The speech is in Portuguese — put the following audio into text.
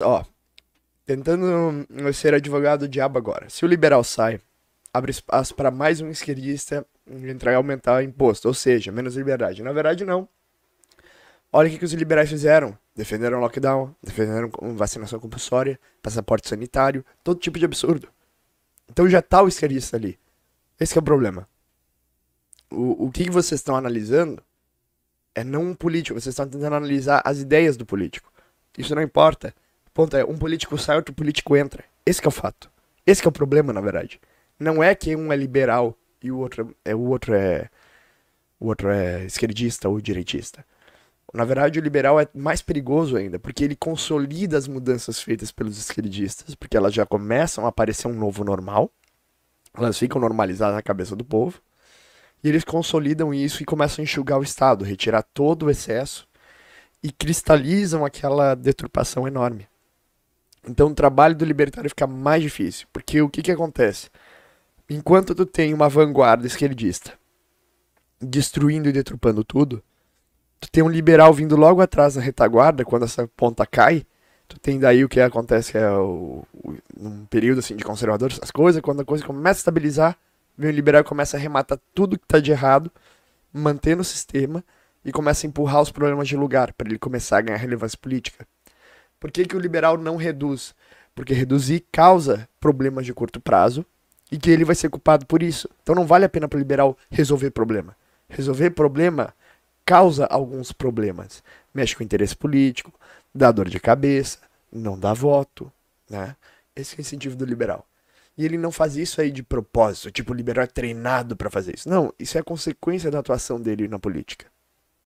Ó, tentando ser advogado do diabo agora. Se o liberal sai, abre espaço para mais um esquerdista entrar e aumentar imposto, ou seja, menos liberdade. Na verdade, não. Olha o que, que os liberais fizeram. Defenderam lockdown, defenderam vacinação compulsória, passaporte sanitário, todo tipo de absurdo. Então já tá o esquerdista ali. Esse é o problema. O, o que, que vocês estão analisando é não um político, vocês estão tentando analisar as ideias do político. Isso não importa ponto é, um político sai, outro político entra. Esse é o fato. Esse é o problema, na verdade. Não é que um é liberal e o outro é o outro é o outro é esquerdista ou direitista. Na verdade, o liberal é mais perigoso ainda, porque ele consolida as mudanças feitas pelos esquerdistas, porque elas já começam a aparecer um novo normal. Elas ficam normalizadas na cabeça do povo. E eles consolidam isso e começam a enxugar o Estado, retirar todo o excesso e cristalizam aquela deturpação enorme. Então o trabalho do libertário fica mais difícil, porque o que, que acontece? Enquanto tu tem uma vanguarda esquerdista destruindo e detrupando tudo, tu tem um liberal vindo logo atrás na retaguarda, quando essa ponta cai, tu tem daí o que acontece, que é um período assim de conservadores, as coisas, quando a coisa começa a estabilizar, vem o liberal e começa a rematar tudo que tá de errado, mantendo o sistema, e começa a empurrar os problemas de lugar, para ele começar a ganhar relevância política. Por que, que o liberal não reduz? Porque reduzir causa problemas de curto prazo e que ele vai ser culpado por isso. Então não vale a pena para o liberal resolver problema. Resolver problema causa alguns problemas. Mexe com o interesse político, dá dor de cabeça, não dá voto. Né? Esse é o incentivo do liberal. E ele não faz isso aí de propósito, tipo, o liberal é treinado para fazer isso. Não, isso é consequência da atuação dele na política.